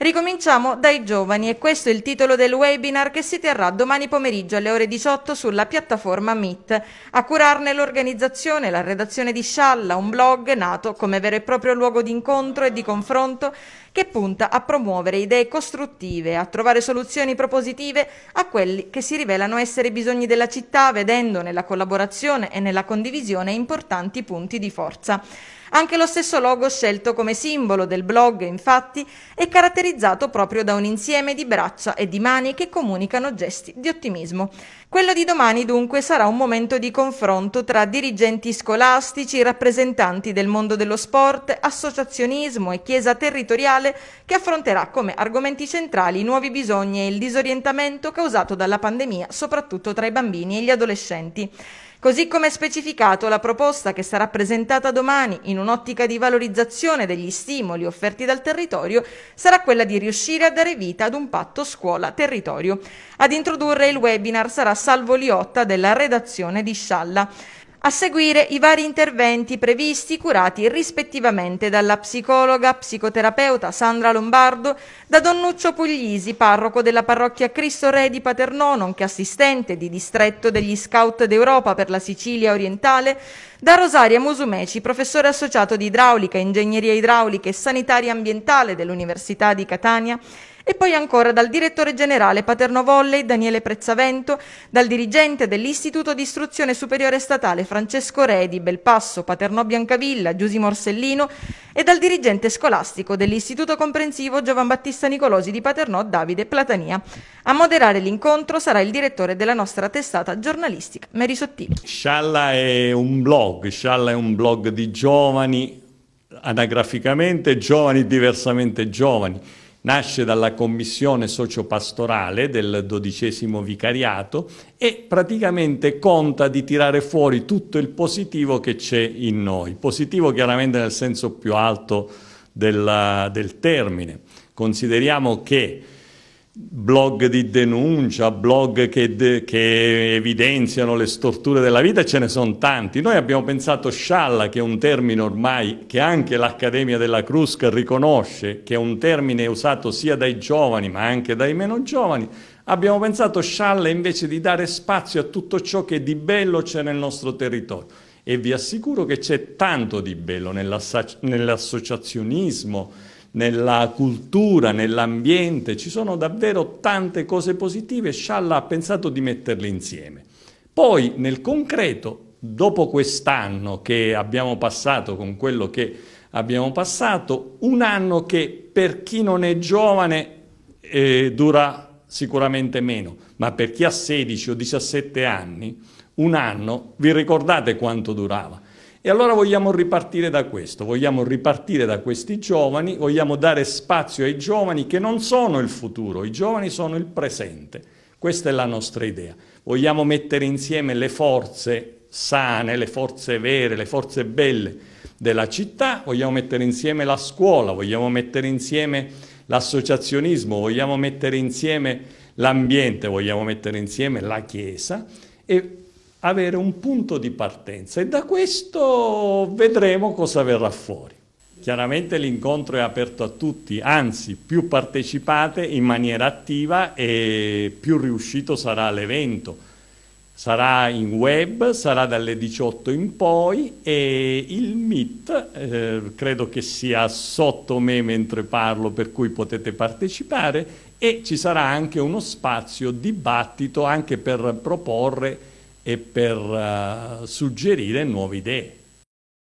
Ricominciamo dai giovani e questo è il titolo del webinar che si terrà domani pomeriggio alle ore 18 sulla piattaforma Meet. A curarne l'organizzazione la redazione di Scialla, un blog nato come vero e proprio luogo di incontro e di confronto che punta a promuovere idee costruttive, a trovare soluzioni propositive a quelli che si rivelano essere i bisogni della città, vedendo nella collaborazione e nella condivisione importanti punti di forza. Anche lo stesso logo scelto come simbolo del blog, infatti, è caratterizzato caratterizzato proprio da un insieme di braccia e di mani che comunicano gesti di ottimismo. Quello di domani dunque sarà un momento di confronto tra dirigenti scolastici, rappresentanti del mondo dello sport, associazionismo e chiesa territoriale che affronterà come argomenti centrali i nuovi bisogni e il disorientamento causato dalla pandemia soprattutto tra i bambini e gli adolescenti. Così come specificato la proposta che sarà presentata domani in un'ottica di valorizzazione degli stimoli offerti dal territorio sarà quella di riuscire a dare vita ad un patto scuola-territorio. Ad introdurre il webinar sarà Salvo Liotta della redazione di Scialla a seguire i vari interventi previsti curati rispettivamente dalla psicologa, psicoterapeuta Sandra Lombardo, da Don Nuccio Puglisi, parroco della parrocchia Cristo Re di Paternò, nonché assistente di distretto degli Scout d'Europa per la Sicilia orientale, da Rosaria Musumeci, professore associato di idraulica, ingegneria idraulica e sanitaria ambientale dell'Università di Catania, e poi ancora dal direttore generale Paterno Volley Daniele Prezzavento, dal dirigente dell'Istituto di Istruzione Superiore Statale Francesco Redi, Belpasso, Paterno Biancavilla, Giusi Morsellino e dal dirigente scolastico dell'Istituto Comprensivo Giovan Battista Nicolosi di Paternò Davide Platania. A moderare l'incontro sarà il direttore della nostra testata giornalistica Mary Sottili. Scialla è un blog, Scialla è un blog di giovani anagraficamente, giovani diversamente giovani nasce dalla commissione sociopastorale del dodicesimo vicariato e praticamente conta di tirare fuori tutto il positivo che c'è in noi, positivo chiaramente nel senso più alto della, del termine. Consideriamo che blog di denuncia, blog che, de, che, evidenziano le storture della vita, ce ne sono tanti. Noi abbiamo pensato scialla, che è un termine ormai che anche l'Accademia della Crusca riconosce, che è un termine usato sia dai giovani ma anche dai meno giovani, abbiamo pensato scialla invece di dare spazio a tutto ciò che di bello c'è nel nostro territorio. E vi assicuro che c'è tanto di bello nell'associazionismo, nella cultura, nell'ambiente, ci sono davvero tante cose positive, Scialla ha pensato di metterle insieme. Poi nel concreto, dopo quest'anno che abbiamo passato con quello che abbiamo passato, un anno che per chi non è giovane eh, dura sicuramente meno, ma per chi ha 16 o 17 anni, un anno, vi ricordate quanto durava? E allora vogliamo ripartire da questo, vogliamo ripartire da questi giovani, vogliamo dare spazio ai giovani che non sono il futuro, i giovani sono il presente. Questa è la nostra idea. Vogliamo mettere insieme le forze sane, le forze vere, le forze belle della città, vogliamo mettere insieme la scuola, vogliamo mettere insieme l'associazionismo, vogliamo mettere insieme l'ambiente, vogliamo mettere insieme la chiesa e avere un punto di partenza e da questo vedremo cosa verrà fuori. Chiaramente l'incontro è aperto a tutti, anzi più partecipate in maniera attiva e più riuscito sarà l'evento. Sarà in web, sarà dalle 18 in poi e il Meet eh, credo che sia sotto me mentre parlo per cui potete partecipare e ci sarà anche uno spazio dibattito anche per proporre e per uh, suggerire nuove idee.